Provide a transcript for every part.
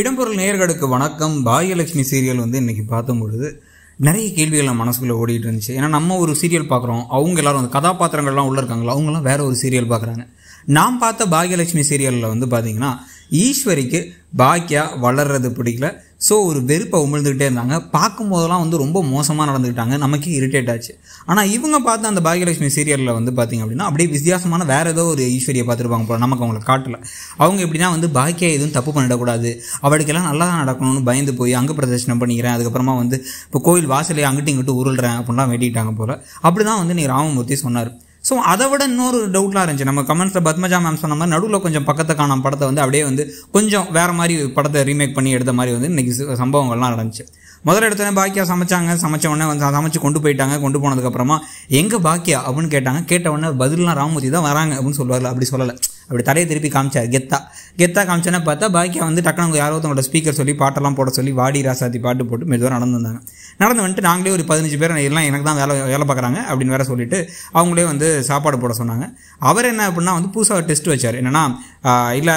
இடம்பொருள் நேயர்களுக்கு வணக்கம் பாகியலட்சுமி சீரியல் வந்து இன்றைக்கி பார்த்தபொழுது நிறைய கேள்விகள் நம்ம மனசுக்குள்ளே ஓடிட்டு இருந்துச்சு ஏன்னா நம்ம ஒரு சீரியல் பார்க்குறோம் அவங்க எல்லாரும் அந்த கதாபாத்திரங்கள்லாம் உள்ளே இருக்காங்களா அவங்களாம் வேறு ஒரு சீரியல் பார்க்குறாங்க நாம் பார்த்த பாகியலட்சுமி சீரியலில் வந்து பார்த்திங்கன்னா ஈஸ்வரிக்கு பாக்கியா வளர்றது பிடிக்கல ஸோ ஒரு வெறுப்பை உமிழ்ந்துக்கிட்டே இருந்தாங்க பார்க்கும்போதெல்லாம் வந்து ரொம்ப மோசமாக நடந்துக்கிட்டாங்க நமக்கு இரிட்டேட் ஆச்சு ஆனால் இவங்க பார்த்து அந்த பாகியலட்சுமி சீரியலில் வந்து பார்த்திங்க அப்படின்னா அப்படியே வித்தியாசமான வேறு ஏதோ ஒரு ஈஸ்வரியை பார்த்துருப்பாங்க போல நமக்கு அவங்களை காட்டல அவங்க எப்படின்னா வந்து பாக்கியா எதுவும் தப்பு பண்ணிடக்கூடாது அவளுக்கெல்லாம் நல்லா தான் நடக்கணும்னு பயந்து போய் அங்கே பிரதர்ஷனம் பண்ணிக்கிறேன் அதுக்கப்புறமா வந்து இப்போ கோயில் வாசலே அங்கிட்டு இங்கிட்டு உருள்றேன் அப்படின்லாம் வேண்டிக்கிட்டாங்க போல் அப்படி தான் வந்து நீ ராமமூர்த்தி சொன்னார் ஸோ அதை விட இன்னொரு டவுட்லாம் இருந்துச்சு நம்ம கமெண்ட்ஸில் பத்மஜா மேம் சொன்ன மாதிரி நடுவில் கொஞ்சம் பக்கத்தை காணாம படத்தை வந்து அப்படியே வந்து கொஞ்சம் வேறு மாதிரி படத்தை ரீமேக் பண்ணி எடுத்த மாதிரி வந்து இன்றைக்கி சம்பவங்கள்லாம் நடந்துச்சு முதல்ல இடத்துல பாக்கியா சமைச்சாங்க சமைச்ச உடனே வந்து சமைச்சு கொண்டு போயிட்டாங்க கொண்டு போனதுக்கப்புறமா எங்கே பாக்கியா அப்படின்னு கேட்டாங்க கேட்ட உடனே பதிலாம் ராமூர்த்தி தான் வராங்க அப்படின்னு சொல்லுவார்ல அப்படி சொல்லலை அப்படி தலையை திருப்பி காமிச்சார் கெத்தா கெத்தா காமிச்சோன்னா பார்த்தா பாக்கியா வந்து டக்குனு அவங்க யாரோ ஒருத்தவங்களோட ஸ்பீக்கர் சொல்லி பாட்டெல்லாம் போட சொல்லி வாடி ராசாத்தி பாட்டு போட்டு மெதுவாக நடந்து வந்தாங்க நடந்து வந்துட்டு நாங்களே ஒரு பதினஞ்சு பேர் எல்லாம் எனக்கு தான் வேலை வேலை பார்க்குறாங்க அப்படின்னு வேற சொல்லிட்டு அவங்களே வந்து சாப்பாடு போட சொன்னாங்க அவர் என்ன அப்படின்னா வந்து புதுசாக டெஸ்ட் வச்சார் என்னென்னா இல்லை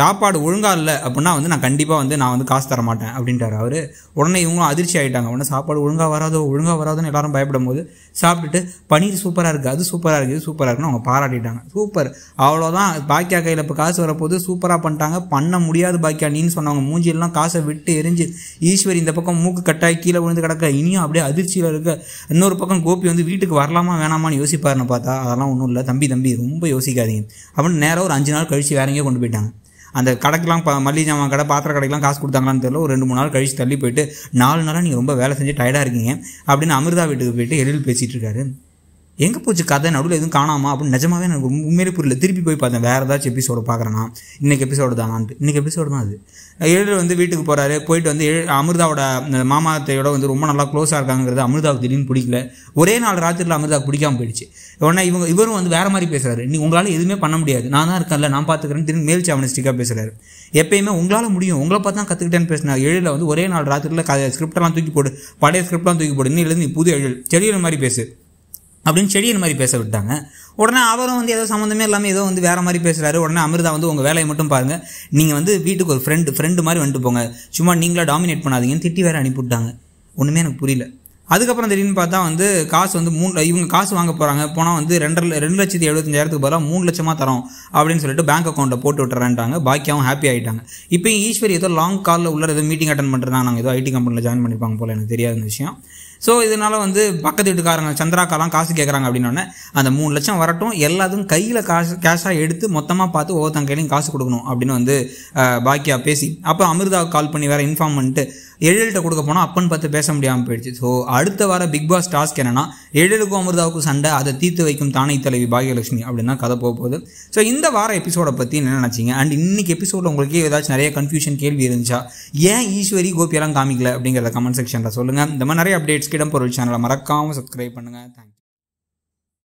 சாப்பாடு ஒழுங்காக இல்லை அப்படின்னா வந்து நான் கண்டிப்பாக வந்து நான் வந்து காசு தர மாட்டேன் அப்படின்ட்டார் அவர் உடனே இவங்களும் அதிர்ச்சி ஆகிட்டாங்க உடனே சாப்பாடு ஒழுங்காக வராதோ ஒழுங்காக வராதோன்னு எல்லாரும் பயப்படும் போது சாப்பிட்டுட்டு பனீர் சூப்பராக இருக்குது அது சூப்பராக இருக்குது சூப்பராக இருக்குன்னு அவங்க பாராட்டிட்டாங்க சூப்பர் அவ்வளோதான் பாக்கியா கையில் இப்போ காசு வரப்போது சூப்பராக பண்ணிட்டாங்க பண்ண முடியாது பாக்கியா நீன்னு சொன்னவங்க மூஞ்சியெல்லாம் காசை விட்டு எரிஞ்சு ஈஸ்வரி இந்த பக்கம் மூக்கு கட்டாய் கீழே விழுந்து கிடக்க இனியும் அப்படியே அதிர்ச்சியில் இருக்க இன்னொரு பக்கம் கோபி வந்து வீட்டுக்கு வரலாமா வேணாமான்னு யோசிப்பாருன்னு பார்த்தா அதெல்லாம் ஒன்றும் இல்லை தம்பி தம்பி ரொம்ப யோசிக்காதீங்க அப்படின்னு நேராக ஒரு அஞ்சு நாள் கழித்து வேறங்கே கொண்டு போயிட்டாங்க அந்த கடைக்கெலாம் மல்லிகை ஜாமான் கடை பாத்திர கடைக்கெலாம் காசு கொடுத்தாங்களான்னு தெரியல ஒரு ரெண்டு மூணு நாள் கழித்து தள்ளி போயிட்டு நாலு நாளாக நீங்கள் ரொம்ப வேலை செஞ்சு டயர்டாக இருக்கீங்க அப்படின்னு அமிர்தா வீட்டுக்கு போயிட்டு எழில் பேசிகிட்டு இருக்காரு எங்கே போச்சு கதை நடுவில் எதுவும் காணாமா அப்படின்னு நிஜமாவே எனக்கு உண்மையிலே புரியல திருப்பி போய் பார்த்தேன் வேறு ஏதாச்சும் எபிசோடு பார்க்குறேன்னா இன்றைக்கி எபிசோடு தானான்ட்டு இன்றைக்கி எபிசோடு தான் அது ஏழு வந்து வீட்டுக்கு போகிறாரு போயிட்டு வந்து அமிர்தாவோட மாமாத்தையோட வந்து ரொம்ப நல்லா க்ளோஸாக இருக்காங்கிறது அமிர்தாவுக்கு திடீர்னு பிடிக்கல ஒரே நாள் ராத்திரியில் அமிர்தாவுக்கு பிடிக்காமல் போயிடுச்சு உடனே இவங்க இவரும் வந்து வேறு மாதிரி பேசுகிறாரு நீ உங்களால் எதுவுமே பண்ண முடியாது நான் தான் இருக்கேன்ல நான் பார்த்துக்கிறேன்னு திரும்பி மேல் சாவனிஸ்டிக்காக பேசுகிறாரு எப்பயுமே உங்களால் முடியும் உங்களை பார்த்து தான் கற்றுக்கிட்டேன்னு பேசினா ஏழில் வந்து ஒரே நாள் ராத்திரியில் கதை ஸ்கிரிப்டெல்லாம் தூக்கி போடு பழைய ஸ்கிரிப்டெலாம் தூக்கி போடு இன்னும் எழுதி நீ புது எழில் செடியில் மாதிரி பேசு அப்படின்னு செடியின் மாதிரி பேச விட்டாங்க உடனே அவரும் வந்து ஏதோ சம்மந்தமே இல்லாமல் ஏதோ வந்து வேறு மாதிரி பேசுகிறாரு உடனே அமிர்தா வந்து உங்கள் வேலையை மட்டும் பாருங்கள் நீங்கள் வந்து வீட்டுக்கு ஒரு ஃப்ரெண்டு ஃப்ரெண்டு மாதிரி வந்துட்டு போங்க சும்மா நீங்களாக டாமினேட் பண்ணாதீங்கன்னு திட்டி வேறு அனுப்பிவிட்டாங்க ஒன்றுமே எனக்கு புரியல அதுக்கப்புறம் திடீர்னு பார்த்தா வந்து காசு வந்து மூணு இவங்க காசு வாங்க போகிறாங்க போனால் வந்து ரெண்டரை ரெண்டு லட்சத்தி எழுபத்தஞ்சாயிரத்துக்கு பதிலாக மூணு லட்சமாக தரோம் அப்படின்னு சொல்லிட்டு பேங்க் அக்கௌண்ட்டில் போட்டு விட்டுறேன்ட்டாங்க பாக்கியாகவும் ஹாப்பி ஆகிட்டாங்க இப்போ ஈஸ்வரி ஏதோ லாங் காலில் உள்ள ஏதோ மீட்டிங் அட்டன் பண்ணுறாங்க நாங்கள் ஏதோ ஐடி கம்பெனியில் ஜாயின் பண்ணியிருப்பாங்க போல் எனக்கு தெரியாத விஷயம் ஸோ இதனால் வந்து பக்கத்து வீட்டுக்காரங்க சந்திராக்காலாம் காசு கேட்குறாங்க அப்படின்னோடனே அந்த மூணு லட்சம் வரட்டும் எல்லாத்தையும் கையில் காசு கேஷாக எடுத்து மொத்தமாக பார்த்து ஒவ்வொருத்தங்க கையிலையும் காசு கொடுக்கணும் அப்படின்னு வந்து பாக்கியா பேசி அப்போ அமிர்தாவுக்கு கால் பண்ணி வேறு இன்ஃபார்ம் பண்ணிட்டு எழில்கிட்ட கொடுக்க போனால் அப்பன் பார்த்து பேச முடியாமல் போயிடுச்சு ஸோ அடுத்த வார பிக் பாஸ் டாஸ்க் என்னென்னா எழிலுக்கும் அமிர்தாவுக்கும் சண்டை அதை தீர்த்து வைக்கும் தானே தலைவி பாகியலட்சுமி அப்படின்னு கதை போக போகுது ஸோ இந்த வார எபிசோடை பற்றி என்ன நினச்சிங்க அண்ட் இன்னைக்கு எபிசோடில் உங்களுக்கு ஏதாச்சும் நிறைய கன்ஃபியூஷன் கேள்வி இருந்துச்சா ஏன் ஈஸ்வரி கோபியெல்லாம் காமிக்கல அப்படிங்கிறத கமெண்ட் செக்ஷனில் சொல்லுங்கள் இந்த மாதிரி நிறைய அப்டேட்ஸ் கிடம் பொருள் சேனலை மறக்காமல் சப்ஸ்கிரைப் பண்ணுங்கள் தேங்க்யூ